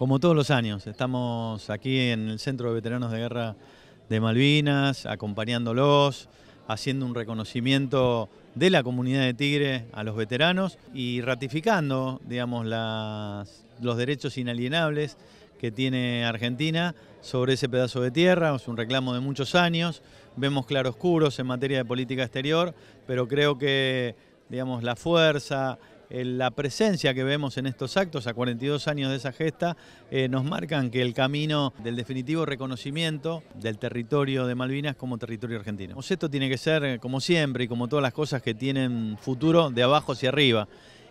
Como todos los años, estamos aquí en el Centro de Veteranos de Guerra de Malvinas, acompañándolos, haciendo un reconocimiento de la comunidad de Tigre a los veteranos y ratificando, digamos, los derechos inalienables que tiene Argentina sobre ese pedazo de tierra, es un reclamo de muchos años, vemos claroscuros en materia de política exterior, pero creo que, digamos, la fuerza, eh, la presencia que vemos en estos actos a 42 años de esa gesta eh, nos marcan que el camino del definitivo reconocimiento del territorio de Malvinas como territorio argentino. Esto tiene que ser, eh, como siempre y como todas las cosas que tienen futuro, de abajo hacia arriba.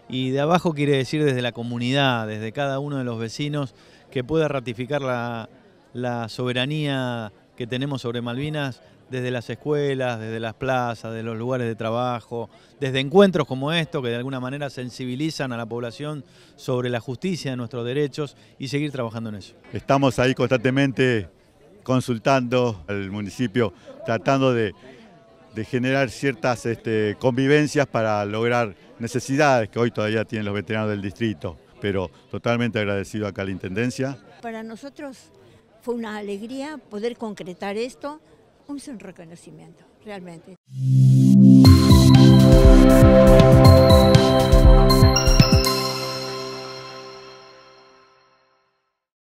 Y de abajo quiere decir desde la comunidad, desde cada uno de los vecinos que pueda ratificar la, la soberanía que tenemos sobre Malvinas desde las escuelas, desde las plazas, de los lugares de trabajo, desde encuentros como estos que de alguna manera sensibilizan a la población sobre la justicia de nuestros derechos y seguir trabajando en eso. Estamos ahí constantemente consultando al municipio, tratando de, generar ciertas este, convivencias para lograr necesidades que hoy todavía tienen los veteranos del distrito, pero totalmente agradecido acá a la Intendencia. Para nosotros fue una alegría poder concretar esto, un reconocimiento, realmente.